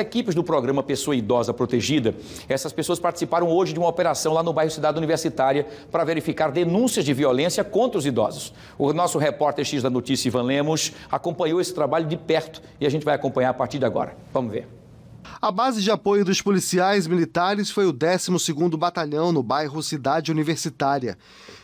equipes do programa Pessoa Idosa Protegida, essas pessoas participaram hoje de uma operação lá no bairro Cidade Universitária para verificar denúncias de violência contra os idosos. O nosso repórter X da Notícia, Ivan Lemos, acompanhou esse trabalho de perto e a gente vai acompanhar a partir de agora. Vamos ver. A base de apoio dos policiais militares foi o 12º Batalhão no bairro Cidade Universitária.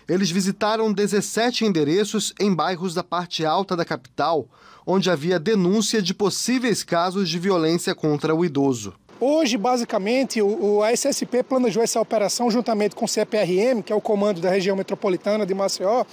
Eles visitaram 17 endereços em bairros da parte alta da capital, onde havia denúncia de possíveis casos de violência contra o idoso. Hoje, basicamente, o, a SSP planejou essa operação juntamente com o CPRM, que é o Comando da Região Metropolitana de Maceió,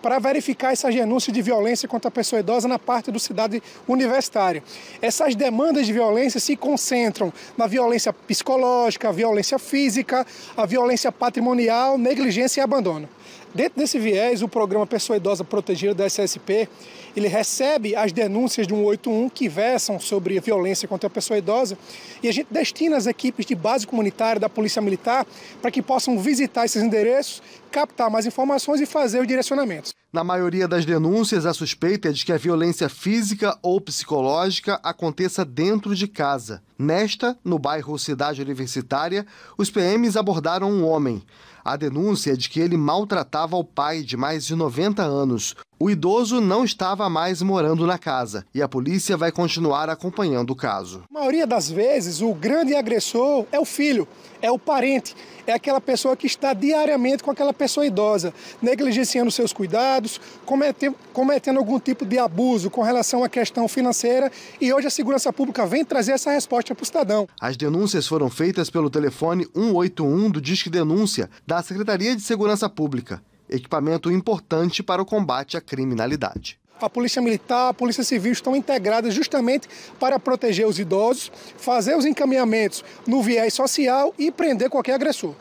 para verificar essas denúncias de violência contra a pessoa idosa na parte do cidade universitária. Essas demandas de violência se concentram na violência psicológica, a violência física, a violência patrimonial, negligência e abandono. Dentro desse viés, o programa Pessoa Idosa Protegida da SSP, ele recebe as denúncias de 181 que versam sobre violência contra a pessoa idosa e a gente destina as equipes de base comunitária da Polícia Militar para que possam visitar esses endereços, captar mais informações e fazer os direcionamentos. Na maioria das denúncias, a suspeita é de que a violência física ou psicológica aconteça dentro de casa. Nesta, no bairro Cidade Universitária, os PMs abordaram um homem. A denúncia é de que ele maltratava o pai de mais de 90 anos. O idoso não estava mais morando na casa e a polícia vai continuar acompanhando o caso. A maioria das vezes, o grande agressor é o filho, é o parente, é aquela pessoa que está diariamente com aquela pessoa idosa, negligenciando seus cuidados, cometendo, cometendo algum tipo de abuso com relação à questão financeira e hoje a segurança pública vem trazer essa resposta para o cidadão. As denúncias foram feitas pelo telefone 181 do Disque Denúncia da Secretaria de Segurança Pública equipamento importante para o combate à criminalidade. A Polícia Militar, a Polícia Civil estão integradas justamente para proteger os idosos, fazer os encaminhamentos no viés social e prender qualquer agressor.